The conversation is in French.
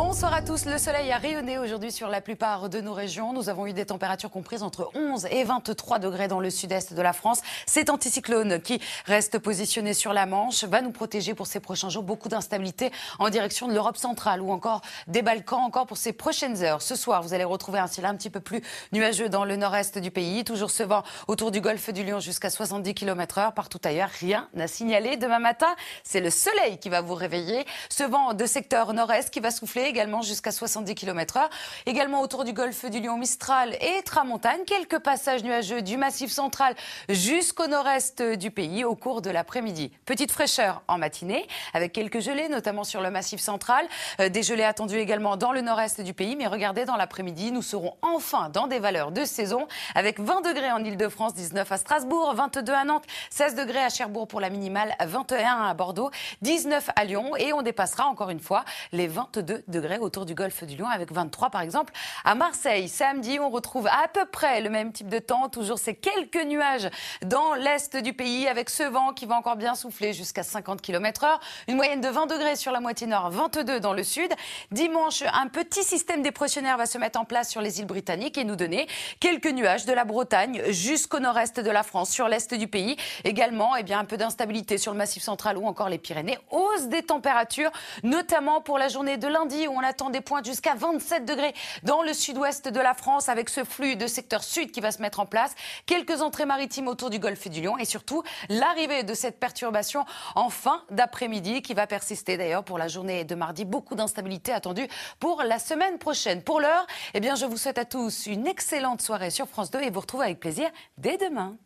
Bonsoir à tous. Le soleil a rayonné aujourd'hui sur la plupart de nos régions. Nous avons eu des températures comprises entre 11 et 23 degrés dans le sud-est de la France. Cet anticyclone qui reste positionné sur la Manche va nous protéger pour ces prochains jours. Beaucoup d'instabilité en direction de l'Europe centrale ou encore des Balkans, encore pour ces prochaines heures. Ce soir, vous allez retrouver un ciel un petit peu plus nuageux dans le nord-est du pays. Toujours ce vent autour du golfe du Lion jusqu'à 70 km heure. Partout ailleurs, rien n'a signalé. Demain matin, c'est le soleil qui va vous réveiller. Ce vent de secteur nord-est qui va souffler également jusqu'à 70 km/h. Également autour du golfe du Lion Mistral et Tramontagne, quelques passages nuageux du massif central jusqu'au nord-est du pays au cours de l'après-midi. Petite fraîcheur en matinée avec quelques gelées, notamment sur le massif central. Euh, des gelées attendues également dans le nord-est du pays. Mais regardez, dans l'après-midi, nous serons enfin dans des valeurs de saison avec 20 degrés en Ile-de-France, 19 à Strasbourg, 22 à Nantes, 16 degrés à Cherbourg pour la minimale, 21 à Bordeaux, 19 à Lyon et on dépassera encore une fois les 22 degrés autour du golfe du Lion, avec 23 par exemple à Marseille. Samedi, on retrouve à peu près le même type de temps, toujours ces quelques nuages dans l'est du pays, avec ce vent qui va encore bien souffler jusqu'à 50 km/h. Une moyenne de 20 degrés sur la moitié nord, 22 dans le sud. Dimanche, un petit système dépressionnaire va se mettre en place sur les îles britanniques et nous donner quelques nuages de la Bretagne jusqu'au nord-est de la France, sur l'est du pays. Également, et eh bien, un peu d'instabilité sur le massif central ou encore les Pyrénées. Hausse des températures, notamment pour la journée de lundi où on attend des pointes jusqu'à 27 degrés dans le sud-ouest de la France avec ce flux de secteur sud qui va se mettre en place. Quelques entrées maritimes autour du golfe du Lion et surtout l'arrivée de cette perturbation en fin d'après-midi qui va persister d'ailleurs pour la journée de mardi. Beaucoup d'instabilité attendue pour la semaine prochaine. Pour l'heure, eh bien, je vous souhaite à tous une excellente soirée sur France 2 et vous retrouve avec plaisir dès demain.